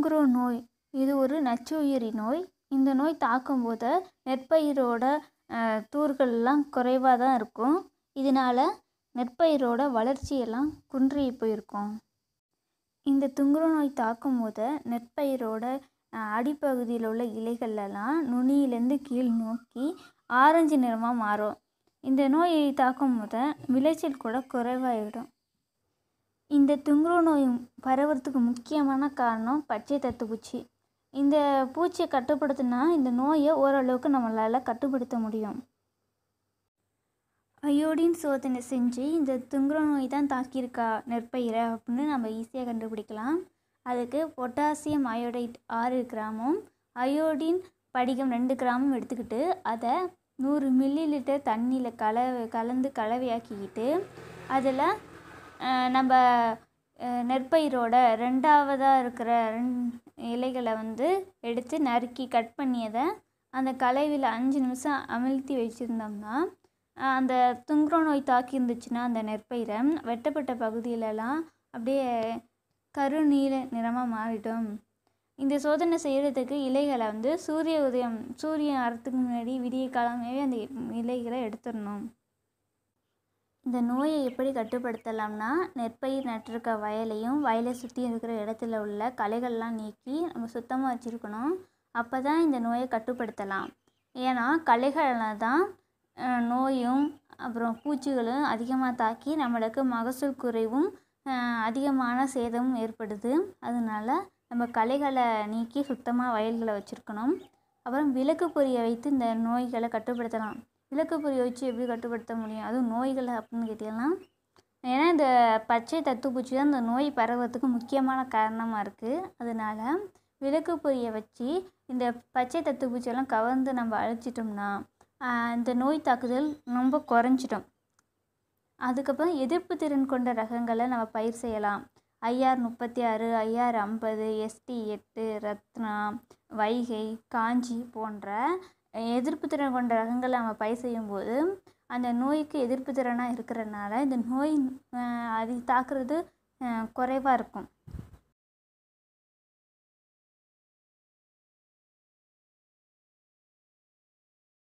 மேங்க்ரோ நோய் இது ஒரு நச்சுயிரி நோய் இந்த நோய் தாக்கும் போது நெற்பயிரோட தூர்கள்லாம் குறைவாக தான் இருக்கும் இதனால் நெற்பயிரோட வளர்ச்சியெல்லாம் குன்றி போயிருக்கும் இந்த துங்குரோ நோய் தாக்கும் போது நெற்பயிரோட அடிப்பகுதியில் உள்ள இலைகள்லாம் நுனியிலேருந்து கீழ் நோக்கி ஆரஞ்சு நிறமாக மாறும் இந்த நோயை தாக்கும் போது விளைச்சல் கூட குறைவாகிடும் இந்த துங்குரு நோய் பரவுறதுக்கு முக்கியமான காரணம் பச்சை தத்துப்பூச்சி இந்த பூச்சியை கட்டுப்படுத்தினா இந்த நோயை ஓரளவுக்கு நம்மளால் கட்டுப்படுத்த முடியும் அயோடின் சோதனை செஞ்சு இந்த துங்குரு நோய் தான் தாக்கியிருக்கா நெற்பயிரை அப்படின்னு நம்ம ஈஸியாக கண்டுபிடிக்கலாம் அதுக்கு பொட்டாசியம் அயோடைட் ஆறு கிராமும் அயோடின் படிகம் ரெண்டு கிராமம் எடுத்துக்கிட்டு அதை நூறு மில்லி லிட்டர் தண்ணியில் கல கலந்து கலவையாக்கிக்கிட்டு அதில் நம்ம நெற்பயிரோட ரெண்டாவதாக இருக்கிற ரெண் இலைகளை வந்து எடுத்து நறுக்கி கட் பண்ணி அதை அந்த கலைவில் அஞ்சு நிமிஷம் அமிழ்த்தி வச்சுருந்தோம்னா அந்த துங்குரோ நோய் தாக்கி இருந்துச்சுன்னா அந்த நெற்பயிரை வெட்டப்பட்ட பகுதியிலலாம் அப்படியே கருநீல நிறமாக மாறிடும் இந்த சோதனை செய்கிறதுக்கு இலைகளை வந்து சூரிய உதயம் சூரியன் அறத்துக்கு முன்னாடி விடிய காலமாகவே அந்த இலைகளை எடுத்துடணும் இந்த நோயை எப்படி கட்டுப்படுத்தலாம்னா நெற்பயிர் நட்டிருக்க வயலையும் வயலை சுற்றி இருக்கிற இடத்துல உள்ள களைகள்லாம் நீக்கி நம்ம சுத்தமாக வச்சுருக்கணும் அப்போ தான் இந்த நோயை கட்டுப்படுத்தலாம் ஏன்னா களைகளில் தான் நோயும் அப்புறம் பூச்சிகளும் அதிகமாக தாக்கி நம்மளுக்கு மகசூல் குறைவும் அதிகமான சேதமும் ஏற்படுது அதனால நம்ம களைகளை நீக்கி சுத்தமாக வயல்களை வச்சுருக்கணும் அப்புறம் விளக்கு பொரிய வைத்து இந்த நோய்களை கட்டுப்படுத்தலாம் விளக்கு பொரிய வச்சு எப்படி கட்டுப்படுத்த முடியும் அதுவும் நோய்கள் அப்படின்னு கேட்டீங்கன்னா ஏன்னா இந்த பச்சை தத்துப்பூச்சி தான் இந்த நோய் பரவுறதுக்கு முக்கியமான காரணமாக இருக்குது அதனால் விளக்கு பொரிய வச்சு இந்த பச்சை தத்துப்பூச்சியெல்லாம் கவர்ந்து நம்ம அழிச்சிட்டோம்னா இந்த நோய் தாக்குதல் ரொம்ப குறைஞ்சிடும் அதுக்கப்புறம் எதிர்ப்பு திறன் கொண்ட ரகங்களை நம்ம பயிர் செய்யலாம் ஐஆர் முப்பத்தி ஆறு ஐஆர் ஐம்பது எஸ்டி எட்டு ரத்னா வைகை காஞ்சி போன்ற எதிர்ப்பு திறன் கொண்ட ரகங்களை நம்ம பயிர் செய்யும்போது அந்த நோய்க்கு எதிர்ப்பு திறனாக இருக்கிறனால இந்த நோய் அது தாக்குறது குறைவாக இருக்கும்